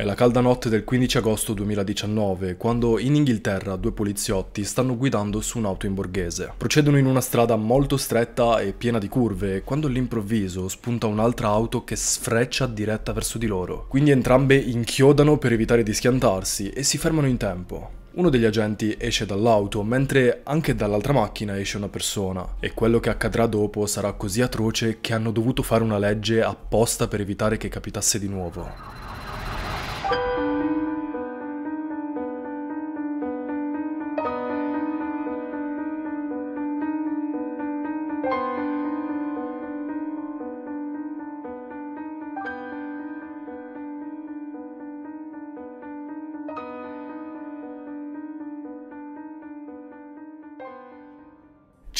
È la calda notte del 15 agosto 2019, quando in Inghilterra due poliziotti stanno guidando su un'auto in borghese. Procedono in una strada molto stretta e piena di curve, quando all'improvviso spunta un'altra auto che sfreccia diretta verso di loro. Quindi entrambe inchiodano per evitare di schiantarsi e si fermano in tempo. Uno degli agenti esce dall'auto, mentre anche dall'altra macchina esce una persona, e quello che accadrà dopo sarà così atroce che hanno dovuto fare una legge apposta per evitare che capitasse di nuovo.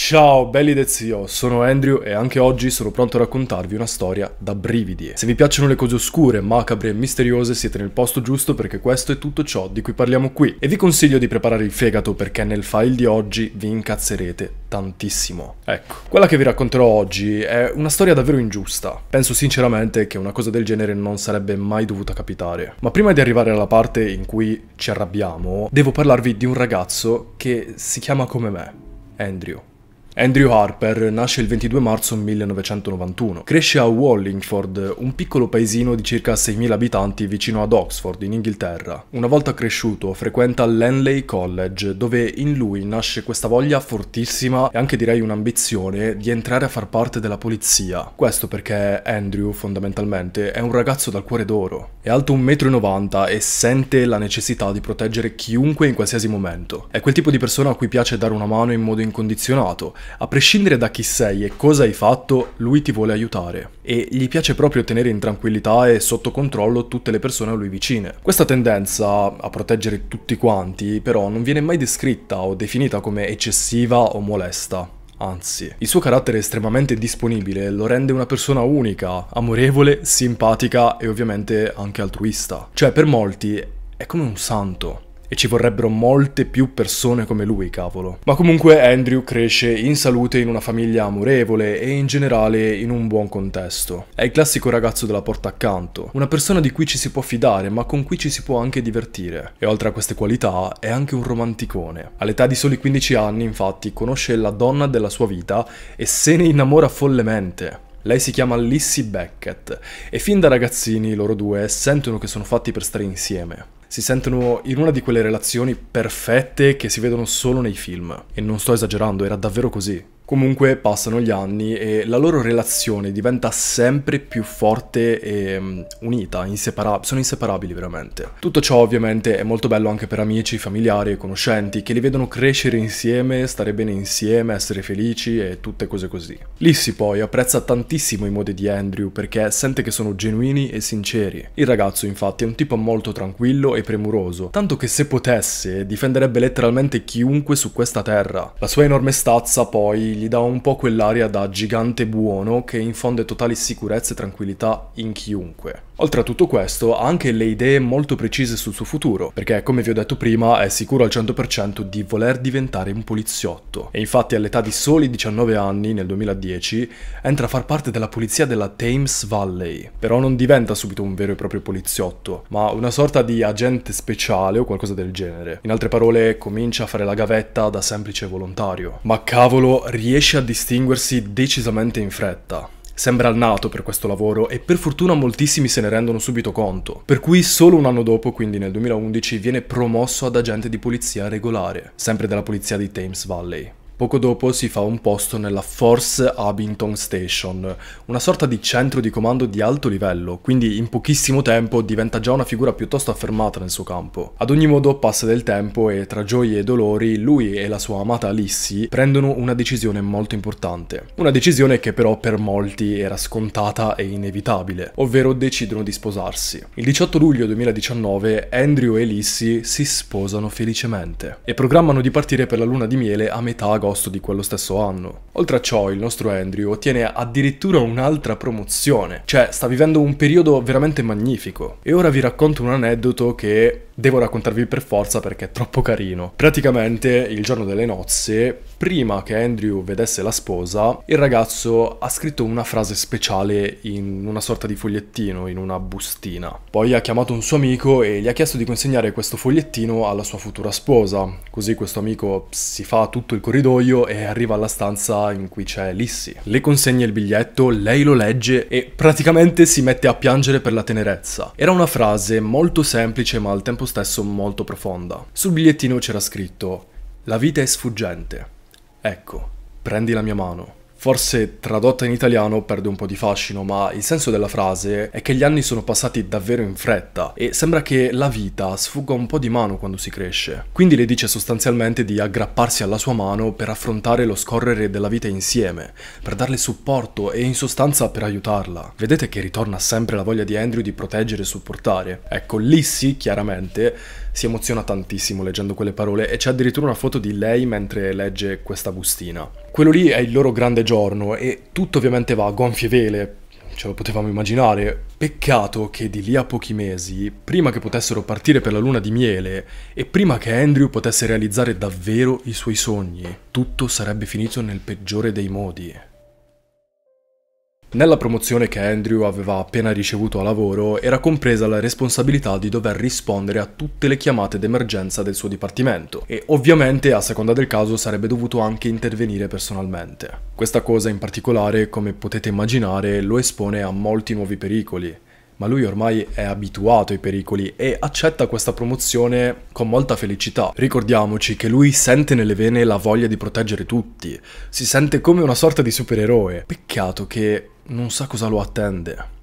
Ciao belli del zio, sono Andrew e anche oggi sono pronto a raccontarvi una storia da brividi. Se vi piacciono le cose oscure, macabre e misteriose siete nel posto giusto perché questo è tutto ciò di cui parliamo qui. E vi consiglio di preparare il fegato perché nel file di oggi vi incazzerete tantissimo. Ecco, quella che vi racconterò oggi è una storia davvero ingiusta. Penso sinceramente che una cosa del genere non sarebbe mai dovuta capitare. Ma prima di arrivare alla parte in cui ci arrabbiamo, devo parlarvi di un ragazzo che si chiama come me, Andrew. Andrew Harper nasce il 22 marzo 1991. Cresce a Wallingford, un piccolo paesino di circa 6.000 abitanti vicino ad Oxford, in Inghilterra. Una volta cresciuto, frequenta l'Henley College, dove in lui nasce questa voglia fortissima e anche direi un'ambizione di entrare a far parte della polizia. Questo perché Andrew, fondamentalmente, è un ragazzo dal cuore d'oro. È alto 1,90 m e sente la necessità di proteggere chiunque in qualsiasi momento. È quel tipo di persona a cui piace dare una mano in modo incondizionato a prescindere da chi sei e cosa hai fatto, lui ti vuole aiutare e gli piace proprio tenere in tranquillità e sotto controllo tutte le persone a lui vicine. Questa tendenza a proteggere tutti quanti però non viene mai descritta o definita come eccessiva o molesta. Anzi, il suo carattere estremamente disponibile lo rende una persona unica, amorevole, simpatica e ovviamente anche altruista. Cioè per molti è come un santo. E ci vorrebbero molte più persone come lui, cavolo. Ma comunque Andrew cresce in salute in una famiglia amorevole e in generale in un buon contesto. È il classico ragazzo della porta accanto, una persona di cui ci si può fidare ma con cui ci si può anche divertire. E oltre a queste qualità è anche un romanticone. All'età di soli 15 anni infatti conosce la donna della sua vita e se ne innamora follemente. Lei si chiama Lissy Beckett e fin da ragazzini loro due sentono che sono fatti per stare insieme si sentono in una di quelle relazioni perfette che si vedono solo nei film. E non sto esagerando, era davvero così. Comunque passano gli anni e la loro relazione diventa sempre più forte e mm, unita, inseparab sono inseparabili veramente. Tutto ciò ovviamente è molto bello anche per amici, familiari e conoscenti che li vedono crescere insieme, stare bene insieme, essere felici e tutte cose così. Lissy poi apprezza tantissimo i modi di Andrew perché sente che sono genuini e sinceri. Il ragazzo infatti è un tipo molto tranquillo e premuroso, tanto che se potesse difenderebbe letteralmente chiunque su questa terra. La sua enorme stazza poi gli dà un po' quell'aria da gigante buono che infonde totale sicurezza e tranquillità in chiunque. Oltre a tutto questo, ha anche le idee molto precise sul suo futuro, perché come vi ho detto prima è sicuro al 100% di voler diventare un poliziotto. E infatti all'età di soli 19 anni, nel 2010, entra a far parte della polizia della Thames Valley. Però non diventa subito un vero e proprio poliziotto, ma una sorta di agente speciale o qualcosa del genere. In altre parole, comincia a fare la gavetta da semplice volontario. Ma cavolo, riesce a distinguersi decisamente in fretta sembra al nato per questo lavoro e per fortuna moltissimi se ne rendono subito conto, per cui solo un anno dopo, quindi nel 2011, viene promosso ad agente di polizia regolare, sempre della polizia di Thames Valley. Poco dopo si fa un posto nella Force Abington Station, una sorta di centro di comando di alto livello, quindi in pochissimo tempo diventa già una figura piuttosto affermata nel suo campo. Ad ogni modo passa del tempo e tra gioie e dolori lui e la sua amata Lissy prendono una decisione molto importante. Una decisione che però per molti era scontata e inevitabile, ovvero decidono di sposarsi. Il 18 luglio 2019 Andrew e Lissy si sposano felicemente e programmano di partire per la luna di miele a metà agosto agosto di quello stesso anno. Oltre a ciò, il nostro Andrew ottiene addirittura un'altra promozione, cioè sta vivendo un periodo veramente magnifico. E ora vi racconto un aneddoto che devo raccontarvi per forza perché è troppo carino. Praticamente il giorno delle nozze prima che Andrew vedesse la sposa, il ragazzo ha scritto una frase speciale in una sorta di fogliettino, in una bustina. Poi ha chiamato un suo amico e gli ha chiesto di consegnare questo fogliettino alla sua futura sposa. Così questo amico si fa tutto il corridoio e arriva alla stanza in cui c'è Lissy. Le consegna il biglietto, lei lo legge e praticamente si mette a piangere per la tenerezza. Era una frase molto semplice ma al tempo stesso molto profonda. Sul bigliettino c'era scritto la vita è sfuggente. Ecco, prendi la mia mano. Forse tradotta in italiano perde un po' di fascino, ma il senso della frase è che gli anni sono passati davvero in fretta e sembra che la vita sfugga un po' di mano quando si cresce. Quindi le dice sostanzialmente di aggrapparsi alla sua mano per affrontare lo scorrere della vita insieme, per darle supporto e in sostanza per aiutarla. Vedete che ritorna sempre la voglia di Andrew di proteggere e supportare. Ecco, lì sì, chiaramente si emoziona tantissimo leggendo quelle parole e c'è addirittura una foto di lei mentre legge questa bustina. Quello lì è il loro grande giorno e tutto ovviamente va a gonfie vele, ce lo potevamo immaginare. Peccato che di lì a pochi mesi, prima che potessero partire per la luna di miele e prima che Andrew potesse realizzare davvero i suoi sogni, tutto sarebbe finito nel peggiore dei modi. Nella promozione che Andrew aveva appena ricevuto a lavoro era compresa la responsabilità di dover rispondere a tutte le chiamate d'emergenza del suo dipartimento e ovviamente a seconda del caso sarebbe dovuto anche intervenire personalmente. Questa cosa in particolare, come potete immaginare, lo espone a molti nuovi pericoli, ma lui ormai è abituato ai pericoli e accetta questa promozione con molta felicità. Ricordiamoci che lui sente nelle vene la voglia di proteggere tutti, si sente come una sorta di supereroe. Peccato che non sa cosa lo attende.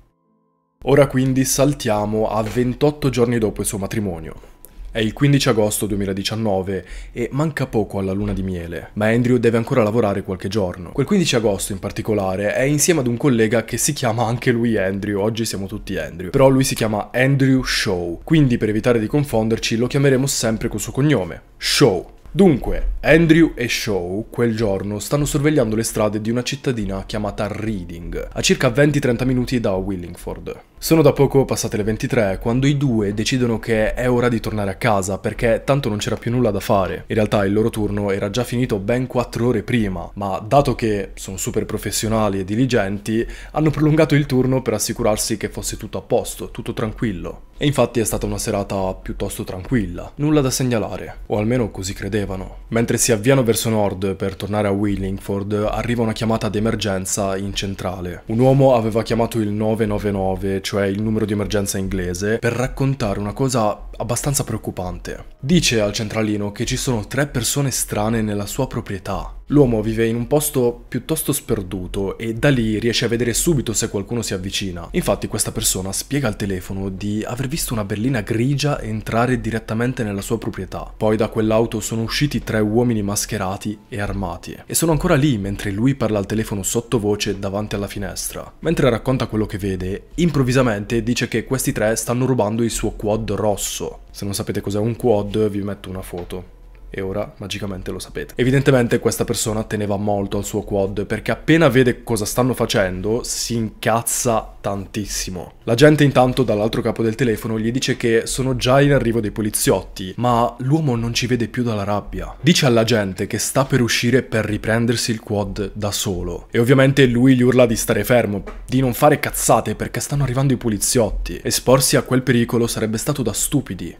Ora quindi saltiamo a 28 giorni dopo il suo matrimonio. È il 15 agosto 2019 e manca poco alla luna di miele, ma Andrew deve ancora lavorare qualche giorno. Quel 15 agosto in particolare è insieme ad un collega che si chiama anche lui Andrew, oggi siamo tutti Andrew, però lui si chiama Andrew Shaw, quindi per evitare di confonderci lo chiameremo sempre col suo cognome, Shaw. Dunque, Andrew e Shaw quel giorno stanno sorvegliando le strade di una cittadina chiamata Reading, a circa 20-30 minuti da Willingford. Sono da poco passate le 23 quando i due decidono che è ora di tornare a casa perché tanto non c'era più nulla da fare. In realtà il loro turno era già finito ben 4 ore prima, ma dato che sono super professionali e diligenti, hanno prolungato il turno per assicurarsi che fosse tutto a posto, tutto tranquillo. E infatti è stata una serata piuttosto tranquilla, nulla da segnalare, o almeno così credevano. Mentre si avviano verso nord per tornare a Willingford, arriva una chiamata d'emergenza in centrale. Un uomo aveva chiamato il 999, cioè il numero di emergenza inglese, per raccontare una cosa abbastanza preoccupante. Dice al centralino che ci sono tre persone strane nella sua proprietà. L'uomo vive in un posto piuttosto sperduto e da lì riesce a vedere subito se qualcuno si avvicina. Infatti questa persona spiega al telefono di aver aver visto una berlina grigia entrare direttamente nella sua proprietà. Poi da quell'auto sono usciti tre uomini mascherati e armati. E sono ancora lì mentre lui parla al telefono sottovoce davanti alla finestra. Mentre racconta quello che vede, improvvisamente dice che questi tre stanno rubando il suo quad rosso. Se non sapete cos'è un quad vi metto una foto e ora magicamente lo sapete. Evidentemente questa persona teneva molto al suo quad perché appena vede cosa stanno facendo si incazza tantissimo. La gente intanto dall'altro capo del telefono gli dice che sono già in arrivo dei poliziotti, ma l'uomo non ci vede più dalla rabbia. Dice alla gente che sta per uscire per riprendersi il quad da solo e ovviamente lui gli urla di stare fermo, di non fare cazzate perché stanno arrivando i poliziotti. Esporsi a quel pericolo sarebbe stato da stupidi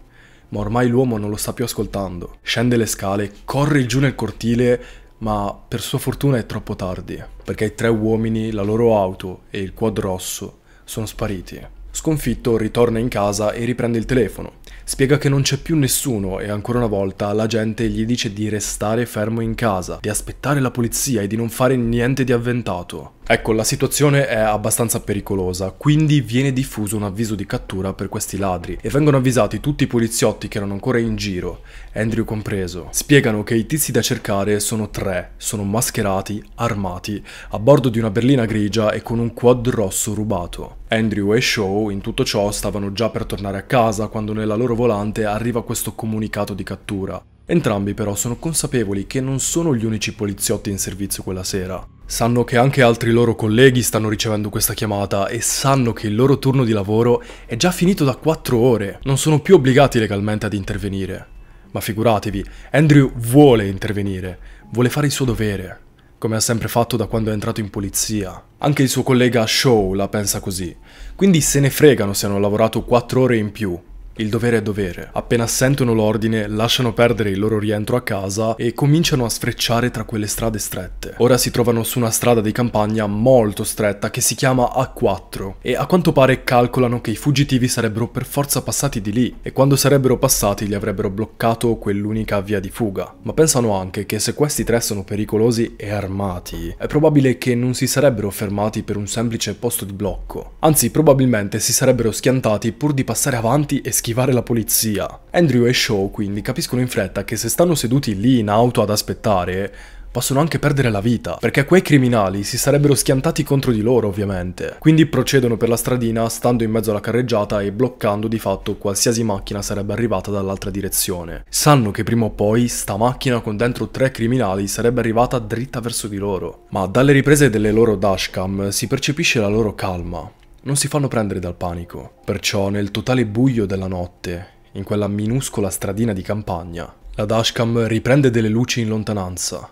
ma ormai l'uomo non lo sta più ascoltando. Scende le scale, corre giù nel cortile, ma per sua fortuna è troppo tardi, perché i tre uomini, la loro auto e il quad rosso sono spariti. Sconfitto ritorna in casa e riprende il telefono. Spiega che non c'è più nessuno e ancora una volta la gente gli dice di restare fermo in casa, di aspettare la polizia e di non fare niente di avventato. Ecco, la situazione è abbastanza pericolosa, quindi viene diffuso un avviso di cattura per questi ladri e vengono avvisati tutti i poliziotti che erano ancora in giro, Andrew compreso. Spiegano che i tizi da cercare sono tre, sono mascherati, armati, a bordo di una berlina grigia e con un quad rosso rubato. Andrew e Shaw in tutto ciò stavano già per tornare a casa quando nella loro volante arriva questo comunicato di cattura. Entrambi però sono consapevoli che non sono gli unici poliziotti in servizio quella sera. Sanno che anche altri loro colleghi stanno ricevendo questa chiamata e sanno che il loro turno di lavoro è già finito da 4 ore. Non sono più obbligati legalmente ad intervenire. Ma figuratevi, Andrew vuole intervenire, vuole fare il suo dovere, come ha sempre fatto da quando è entrato in polizia. Anche il suo collega Shaw la pensa così, quindi se ne fregano se hanno lavorato 4 ore in più, il dovere è dovere. Appena sentono l'ordine, lasciano perdere il loro rientro a casa e cominciano a sfrecciare tra quelle strade strette. Ora si trovano su una strada di campagna molto stretta che si chiama A4 e a quanto pare calcolano che i fuggitivi sarebbero per forza passati di lì e quando sarebbero passati gli avrebbero bloccato quell'unica via di fuga. Ma pensano anche che se questi tre sono pericolosi e armati, è probabile che non si sarebbero fermati per un semplice posto di blocco. Anzi, probabilmente si sarebbero schiantati pur di passare avanti e schiantare schivare la polizia. Andrew e Shaw quindi capiscono in fretta che se stanno seduti lì in auto ad aspettare, possono anche perdere la vita, perché quei criminali si sarebbero schiantati contro di loro ovviamente. Quindi procedono per la stradina stando in mezzo alla carreggiata e bloccando di fatto qualsiasi macchina sarebbe arrivata dall'altra direzione. Sanno che prima o poi sta macchina con dentro tre criminali sarebbe arrivata dritta verso di loro, ma dalle riprese delle loro dashcam si percepisce la loro calma non si fanno prendere dal panico. Perciò nel totale buio della notte, in quella minuscola stradina di campagna, la dashcam riprende delle luci in lontananza.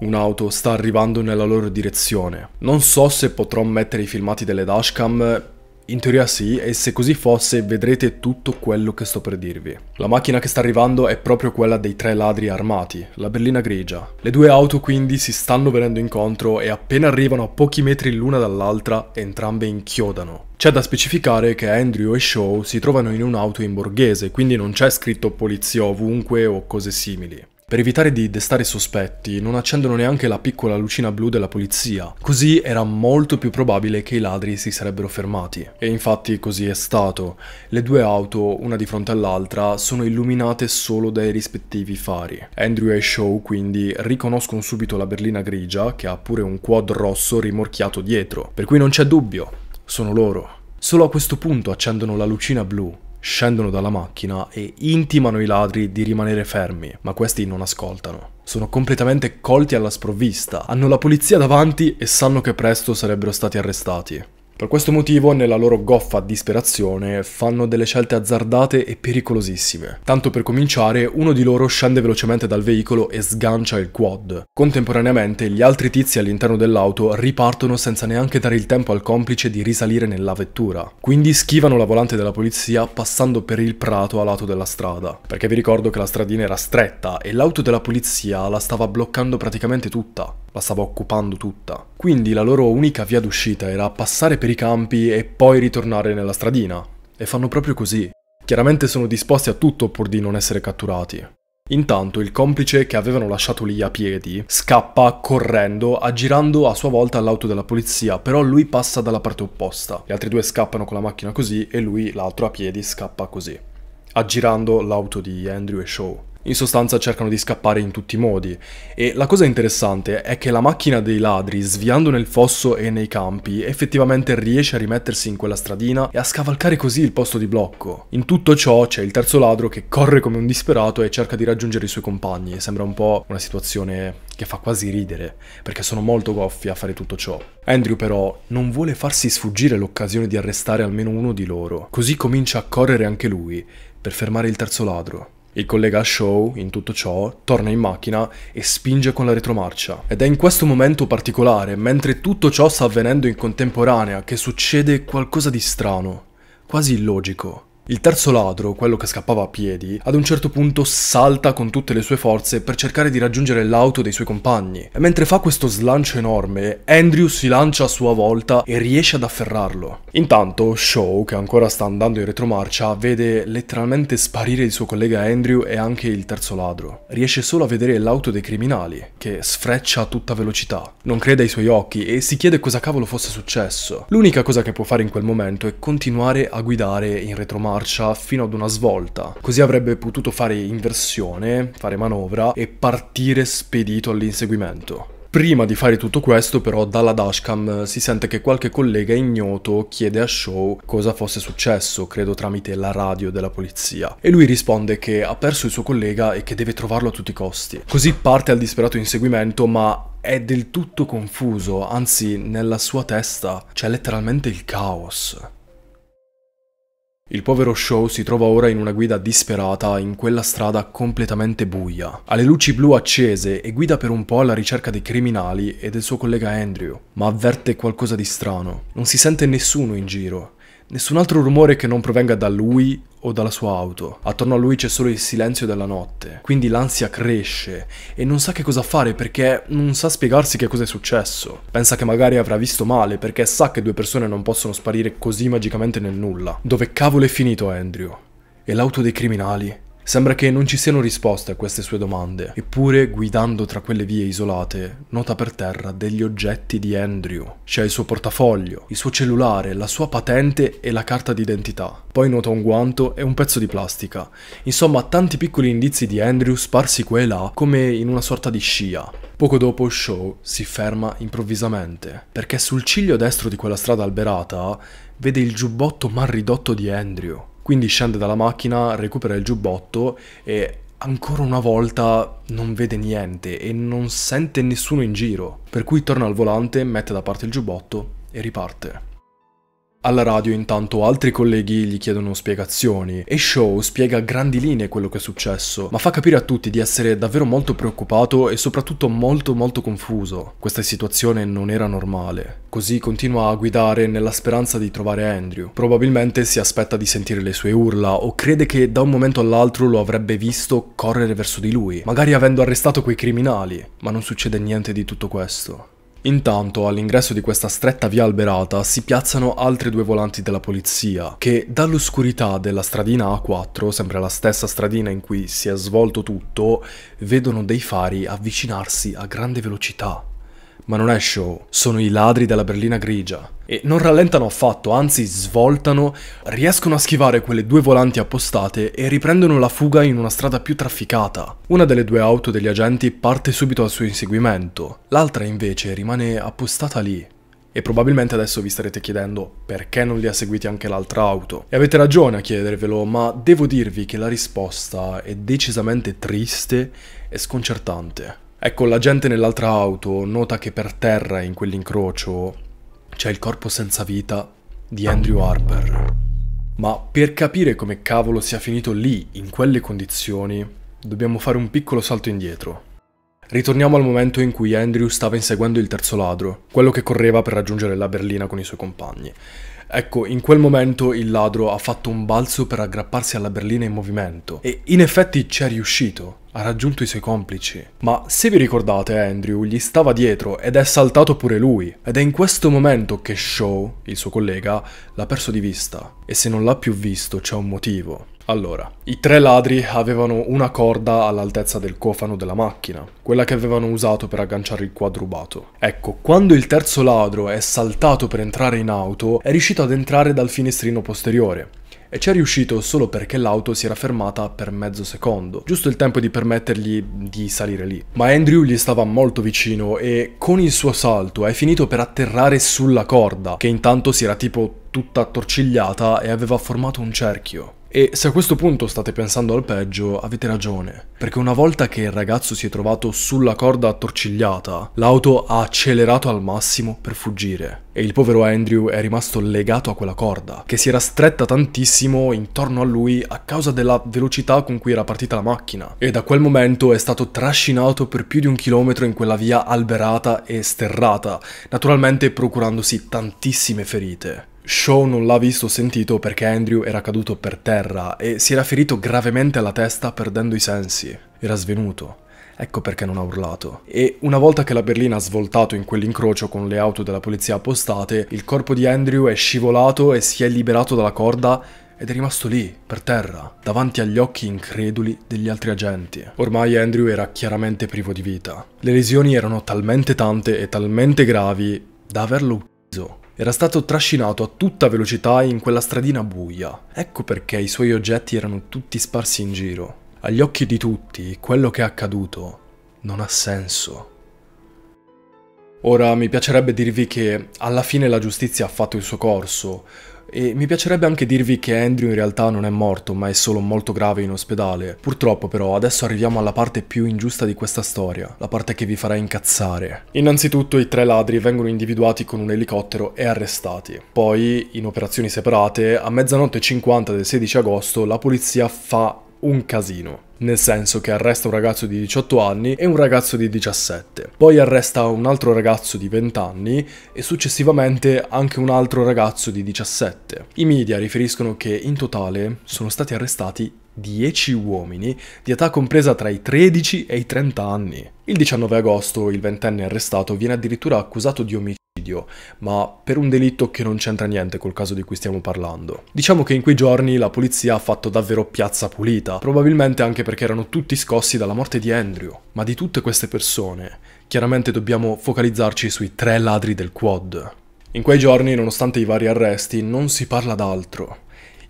Un'auto sta arrivando nella loro direzione. Non so se potrò mettere i filmati delle dashcam in teoria sì, e se così fosse vedrete tutto quello che sto per dirvi. La macchina che sta arrivando è proprio quella dei tre ladri armati, la berlina grigia. Le due auto quindi si stanno venendo incontro e appena arrivano a pochi metri l'una dall'altra, entrambe inchiodano. C'è da specificare che Andrew e Shaw si trovano in un'auto in borghese, quindi non c'è scritto polizia ovunque o cose simili. Per evitare di destare sospetti, non accendono neanche la piccola lucina blu della polizia, così era molto più probabile che i ladri si sarebbero fermati. E infatti così è stato. Le due auto, una di fronte all'altra, sono illuminate solo dai rispettivi fari. Andrew e Shaw quindi riconoscono subito la berlina grigia, che ha pure un quad rosso rimorchiato dietro, per cui non c'è dubbio, sono loro. Solo a questo punto accendono la lucina blu, scendono dalla macchina e intimano i ladri di rimanere fermi, ma questi non ascoltano. Sono completamente colti alla sprovvista, hanno la polizia davanti e sanno che presto sarebbero stati arrestati. Per questo motivo, nella loro goffa disperazione, fanno delle scelte azzardate e pericolosissime. Tanto per cominciare, uno di loro scende velocemente dal veicolo e sgancia il quad. Contemporaneamente, gli altri tizi all'interno dell'auto ripartono senza neanche dare il tempo al complice di risalire nella vettura. Quindi schivano la volante della polizia passando per il prato a lato della strada. Perché vi ricordo che la stradina era stretta e l'auto della polizia la stava bloccando praticamente tutta la stava occupando tutta. Quindi la loro unica via d'uscita era passare per i campi e poi ritornare nella stradina. E fanno proprio così. Chiaramente sono disposti a tutto pur di non essere catturati. Intanto il complice che avevano lasciato lì a piedi scappa correndo, aggirando a sua volta l'auto della polizia, però lui passa dalla parte opposta. Gli altri due scappano con la macchina così e lui, l'altro a piedi, scappa così, aggirando l'auto di Andrew e Shaw in sostanza cercano di scappare in tutti i modi. E la cosa interessante è che la macchina dei ladri, sviando nel fosso e nei campi, effettivamente riesce a rimettersi in quella stradina e a scavalcare così il posto di blocco. In tutto ciò c'è il terzo ladro che corre come un disperato e cerca di raggiungere i suoi compagni. Sembra un po' una situazione che fa quasi ridere, perché sono molto goffi a fare tutto ciò. Andrew però non vuole farsi sfuggire l'occasione di arrestare almeno uno di loro, così comincia a correre anche lui, per fermare il terzo ladro. Il collega Shaw, in tutto ciò, torna in macchina e spinge con la retromarcia. Ed è in questo momento particolare, mentre tutto ciò sta avvenendo in contemporanea, che succede qualcosa di strano, quasi illogico. Il terzo ladro, quello che scappava a piedi, ad un certo punto salta con tutte le sue forze per cercare di raggiungere l'auto dei suoi compagni. E mentre fa questo slancio enorme, Andrew si lancia a sua volta e riesce ad afferrarlo. Intanto, Shaw, che ancora sta andando in retromarcia, vede letteralmente sparire il suo collega Andrew e anche il terzo ladro. Riesce solo a vedere l'auto dei criminali, che sfreccia a tutta velocità. Non crede ai suoi occhi e si chiede cosa cavolo fosse successo. L'unica cosa che può fare in quel momento è continuare a guidare in retromarcia marcia fino ad una svolta. Così avrebbe potuto fare inversione, fare manovra e partire spedito all'inseguimento. Prima di fare tutto questo però dalla dashcam si sente che qualche collega ignoto chiede a Shaw cosa fosse successo, credo tramite la radio della polizia, e lui risponde che ha perso il suo collega e che deve trovarlo a tutti i costi. Così parte al disperato inseguimento ma è del tutto confuso, anzi nella sua testa c'è letteralmente il caos. Il povero Shaw si trova ora in una guida disperata in quella strada completamente buia. Ha le luci blu accese e guida per un po' alla ricerca dei criminali e del suo collega Andrew, ma avverte qualcosa di strano. Non si sente nessuno in giro Nessun altro rumore che non provenga da lui o dalla sua auto. Attorno a lui c'è solo il silenzio della notte, quindi l'ansia cresce e non sa che cosa fare perché non sa spiegarsi che cosa è successo. Pensa che magari avrà visto male perché sa che due persone non possono sparire così magicamente nel nulla. Dove cavolo è finito Andrew? E l'auto dei criminali? Sembra che non ci siano risposte a queste sue domande, eppure guidando tra quelle vie isolate nota per terra degli oggetti di Andrew. C'è il suo portafoglio, il suo cellulare, la sua patente e la carta d'identità. Poi nota un guanto e un pezzo di plastica. Insomma, tanti piccoli indizi di Andrew sparsi qua e là come in una sorta di scia. Poco dopo Shaw si ferma improvvisamente, perché sul ciglio destro di quella strada alberata vede il giubbotto mal ridotto di Andrew. Quindi scende dalla macchina, recupera il giubbotto e ancora una volta non vede niente e non sente nessuno in giro. Per cui torna al volante, mette da parte il giubbotto e riparte. Alla radio intanto altri colleghi gli chiedono spiegazioni e Shaw spiega a grandi linee quello che è successo, ma fa capire a tutti di essere davvero molto preoccupato e soprattutto molto molto confuso. Questa situazione non era normale. Così continua a guidare nella speranza di trovare Andrew. Probabilmente si aspetta di sentire le sue urla o crede che da un momento all'altro lo avrebbe visto correre verso di lui, magari avendo arrestato quei criminali, ma non succede niente di tutto questo. Intanto, all'ingresso di questa stretta via alberata si piazzano altri due volanti della polizia, che dall'oscurità della stradina A4, sempre la stessa stradina in cui si è svolto tutto, vedono dei fari avvicinarsi a grande velocità. Ma non è show, sono i ladri della berlina grigia. E non rallentano affatto, anzi svoltano, riescono a schivare quelle due volanti appostate e riprendono la fuga in una strada più trafficata. Una delle due auto degli agenti parte subito al suo inseguimento, l'altra invece rimane appostata lì, e probabilmente adesso vi starete chiedendo perché non li ha seguiti anche l'altra auto. E avete ragione a chiedervelo, ma devo dirvi che la risposta è decisamente triste e sconcertante. Ecco, la gente nell'altra auto nota che per terra in quell'incrocio c'è il corpo senza vita di Andrew Harper. Ma per capire come cavolo sia finito lì, in quelle condizioni, dobbiamo fare un piccolo salto indietro. Ritorniamo al momento in cui Andrew stava inseguendo il terzo ladro, quello che correva per raggiungere la berlina con i suoi compagni. Ecco, in quel momento il ladro ha fatto un balzo per aggrapparsi alla berlina in movimento e in effetti ci è riuscito. Ha raggiunto i suoi complici. Ma se vi ricordate, Andrew gli stava dietro ed è saltato pure lui. Ed è in questo momento che Shaw, il suo collega, l'ha perso di vista. E se non l'ha più visto c'è un motivo. Allora, i tre ladri avevano una corda all'altezza del cofano della macchina, quella che avevano usato per agganciare il quadrubato. Ecco, quando il terzo ladro è saltato per entrare in auto, è riuscito ad entrare dal finestrino posteriore. E ci è riuscito solo perché l'auto si era fermata per mezzo secondo, giusto il tempo di permettergli di salire lì. Ma Andrew gli stava molto vicino e con il suo salto è finito per atterrare sulla corda, che intanto si era tipo tutta attorcigliata e aveva formato un cerchio. E se a questo punto state pensando al peggio, avete ragione, perché una volta che il ragazzo si è trovato sulla corda attorcigliata, l'auto ha accelerato al massimo per fuggire e il povero Andrew è rimasto legato a quella corda, che si era stretta tantissimo intorno a lui a causa della velocità con cui era partita la macchina. E da quel momento è stato trascinato per più di un chilometro in quella via alberata e sterrata, naturalmente procurandosi tantissime ferite. Shaw non l'ha visto o sentito perché Andrew era caduto per terra e si era ferito gravemente alla testa perdendo i sensi. Era svenuto. Ecco perché non ha urlato. E una volta che la berlina ha svoltato in quell'incrocio con le auto della polizia appostate, il corpo di Andrew è scivolato e si è liberato dalla corda ed è rimasto lì, per terra, davanti agli occhi increduli degli altri agenti. Ormai Andrew era chiaramente privo di vita. Le lesioni erano talmente tante e talmente gravi da averlo ucciso era stato trascinato a tutta velocità in quella stradina buia. Ecco perché i suoi oggetti erano tutti sparsi in giro. Agli occhi di tutti, quello che è accaduto non ha senso. Ora mi piacerebbe dirvi che alla fine la giustizia ha fatto il suo corso, e mi piacerebbe anche dirvi che Andrew in realtà non è morto, ma è solo molto grave in ospedale. Purtroppo però adesso arriviamo alla parte più ingiusta di questa storia, la parte che vi farà incazzare. Innanzitutto i tre ladri vengono individuati con un elicottero e arrestati. Poi, in operazioni separate, a mezzanotte 50 del 16 agosto la polizia fa un casino. Nel senso che arresta un ragazzo di 18 anni e un ragazzo di 17. Poi arresta un altro ragazzo di 20 anni e successivamente anche un altro ragazzo di 17. I media riferiscono che in totale sono stati arrestati 10 uomini di età compresa tra i 13 e i 30 anni. Il 19 agosto il ventenne arrestato viene addirittura accusato di omicidio ma per un delitto che non c'entra niente col caso di cui stiamo parlando. Diciamo che in quei giorni la polizia ha fatto davvero piazza pulita, probabilmente anche perché erano tutti scossi dalla morte di Andrew. Ma di tutte queste persone, chiaramente dobbiamo focalizzarci sui tre ladri del quad. In quei giorni, nonostante i vari arresti, non si parla d'altro.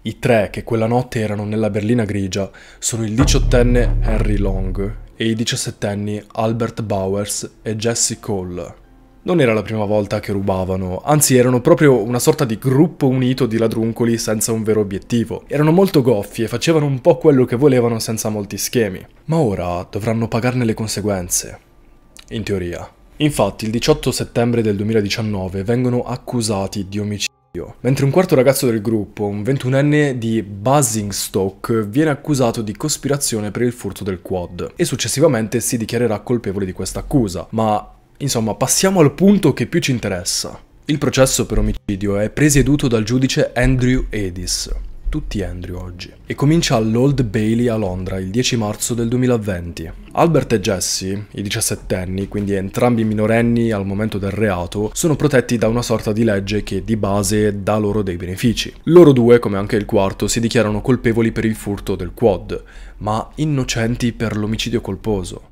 I tre che quella notte erano nella berlina grigia sono il 18enne Henry Long e i 17 diciassettenni Albert Bowers e Jesse Cole. Non era la prima volta che rubavano, anzi erano proprio una sorta di gruppo unito di ladruncoli senza un vero obiettivo. Erano molto goffi e facevano un po' quello che volevano senza molti schemi. Ma ora dovranno pagarne le conseguenze. In teoria. Infatti, il 18 settembre del 2019 vengono accusati di omicidio Mentre un quarto ragazzo del gruppo, un 21enne di Basingstoke, viene accusato di cospirazione per il furto del quad e successivamente si dichiarerà colpevole di questa accusa, ma Insomma, passiamo al punto che più ci interessa. Il processo per omicidio è presieduto dal giudice Andrew Edis, tutti Andrew oggi, e comincia all'Old Bailey a Londra il 10 marzo del 2020. Albert e Jesse, i 17 anni, quindi entrambi minorenni al momento del reato, sono protetti da una sorta di legge che di base dà loro dei benefici. Loro due, come anche il quarto, si dichiarano colpevoli per il furto del quad, ma innocenti per l'omicidio colposo.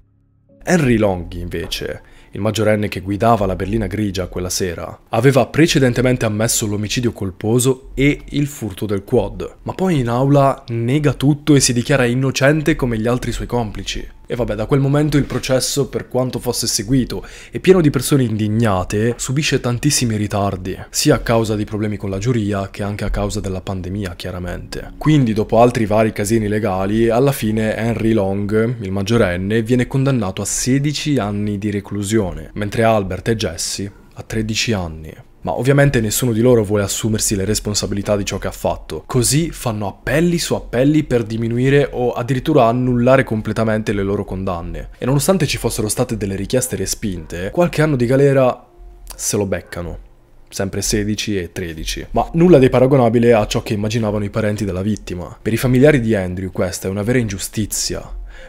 Henry Long, invece, il maggiorenne che guidava la berlina grigia quella sera, aveva precedentemente ammesso l'omicidio colposo e il furto del quad, ma poi in aula nega tutto e si dichiara innocente come gli altri suoi complici. E vabbè, da quel momento il processo, per quanto fosse seguito e pieno di persone indignate, subisce tantissimi ritardi, sia a causa dei problemi con la giuria che anche a causa della pandemia, chiaramente. Quindi, dopo altri vari casini legali, alla fine Henry Long, il maggiorenne, viene condannato a 16 anni di reclusione, mentre Albert e Jesse a 13 anni ma ovviamente nessuno di loro vuole assumersi le responsabilità di ciò che ha fatto. Così fanno appelli su appelli per diminuire o addirittura annullare completamente le loro condanne. E nonostante ci fossero state delle richieste respinte, qualche anno di galera se lo beccano sempre 16 e 13, ma nulla di paragonabile a ciò che immaginavano i parenti della vittima. Per i familiari di Andrew questa è una vera ingiustizia,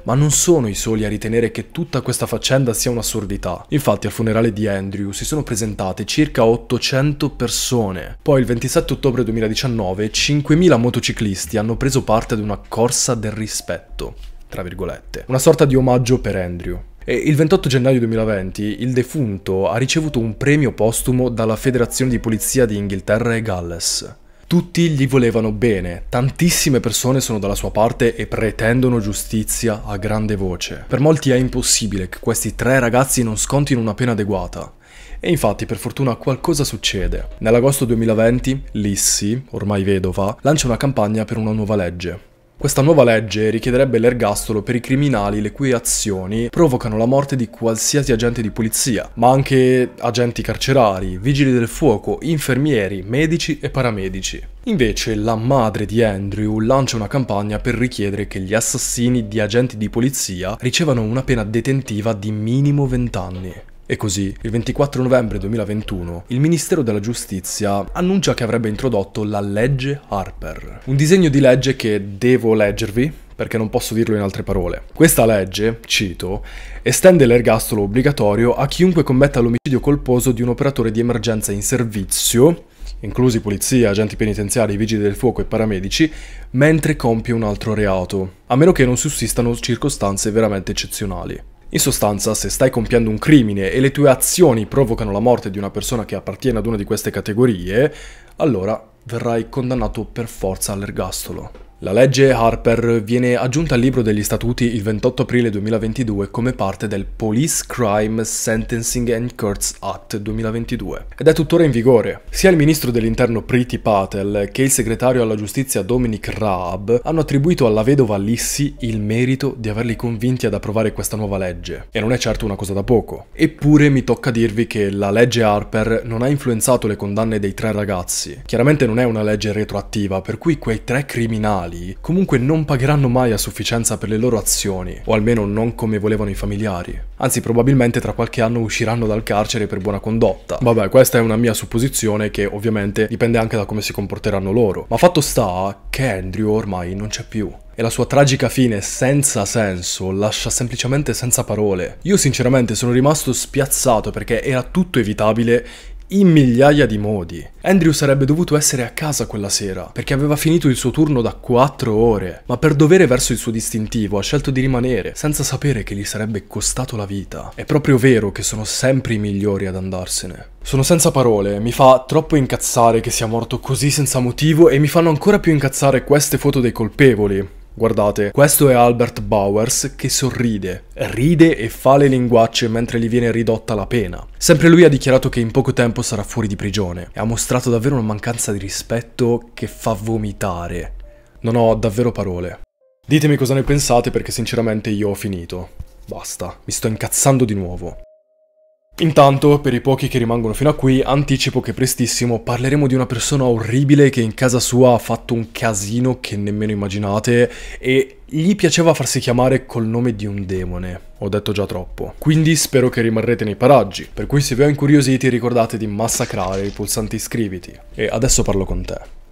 ma non sono i soli a ritenere che tutta questa faccenda sia un'assurdità. Infatti al funerale di Andrew si sono presentate circa 800 persone. Poi il 27 ottobre 2019 5.000 motociclisti hanno preso parte ad una corsa del rispetto, tra virgolette, una sorta di omaggio per Andrew. E il 28 gennaio 2020 il defunto ha ricevuto un premio postumo dalla Federazione di Polizia di Inghilterra e Galles. Tutti gli volevano bene, tantissime persone sono dalla sua parte e pretendono giustizia a grande voce. Per molti è impossibile che questi tre ragazzi non scontino una pena adeguata. E infatti per fortuna qualcosa succede. Nell'agosto 2020 Lissy, ormai vedova, lancia una campagna per una nuova legge. Questa nuova legge richiederebbe l'ergastolo per i criminali le cui azioni provocano la morte di qualsiasi agente di polizia, ma anche agenti carcerari, vigili del fuoco, infermieri, medici e paramedici. Invece la madre di Andrew lancia una campagna per richiedere che gli assassini di agenti di polizia ricevano una pena detentiva di minimo 20 anni. E così, il 24 novembre 2021, il Ministero della Giustizia annuncia che avrebbe introdotto la legge Harper, un disegno di legge che devo leggervi perché non posso dirlo in altre parole. Questa legge, cito, estende l'ergastolo obbligatorio a chiunque commetta l'omicidio colposo di un operatore di emergenza in servizio, inclusi polizia, agenti penitenziari, vigili del fuoco e paramedici, mentre compie un altro reato, a meno che non sussistano circostanze veramente eccezionali. In sostanza, se stai compiendo un crimine e le tue azioni provocano la morte di una persona che appartiene ad una di queste categorie, allora verrai condannato per forza all'ergastolo. La legge Harper viene aggiunta al libro degli statuti il 28 aprile 2022 come parte del Police Crime Sentencing and Courts Act 2022 ed è tuttora in vigore. Sia il ministro dell'interno Priti Patel che il segretario alla giustizia Dominic Raab hanno attribuito alla vedova Lissi il merito di averli convinti ad approvare questa nuova legge e non è certo una cosa da poco. Eppure mi tocca dirvi che la legge Harper non ha influenzato le condanne dei tre ragazzi. Chiaramente non è una legge retroattiva per cui quei tre criminali criminali comunque non pagheranno mai a sufficienza per le loro azioni, o almeno non come volevano i familiari. Anzi, probabilmente tra qualche anno usciranno dal carcere per buona condotta. Vabbè, questa è una mia supposizione che ovviamente dipende anche da come si comporteranno loro. Ma fatto sta che Andrew ormai non c'è più e la sua tragica fine senza senso lascia semplicemente senza parole. Io sinceramente sono rimasto spiazzato perché era tutto evitabile in migliaia di modi. Andrew sarebbe dovuto essere a casa quella sera, perché aveva finito il suo turno da 4 ore, ma per dovere verso il suo distintivo ha scelto di rimanere, senza sapere che gli sarebbe costato la vita. È proprio vero che sono sempre i migliori ad andarsene. Sono senza parole, mi fa troppo incazzare che sia morto così senza motivo e mi fanno ancora più incazzare queste foto dei colpevoli. Guardate, questo è Albert Bowers che sorride, ride e fa le linguacce mentre gli viene ridotta la pena. Sempre lui ha dichiarato che in poco tempo sarà fuori di prigione e ha mostrato davvero una mancanza di rispetto che fa vomitare. Non ho davvero parole. Ditemi cosa ne pensate perché sinceramente io ho finito. Basta, mi sto incazzando di nuovo. Intanto, per i pochi che rimangono fino a qui, anticipo che prestissimo parleremo di una persona orribile che in casa sua ha fatto un casino che nemmeno immaginate e gli piaceva farsi chiamare col nome di un demone. Ho detto già troppo. Quindi spero che rimarrete nei paraggi, per cui se vi ho incuriositi ricordate di massacrare il pulsante iscriviti. E adesso parlo con te.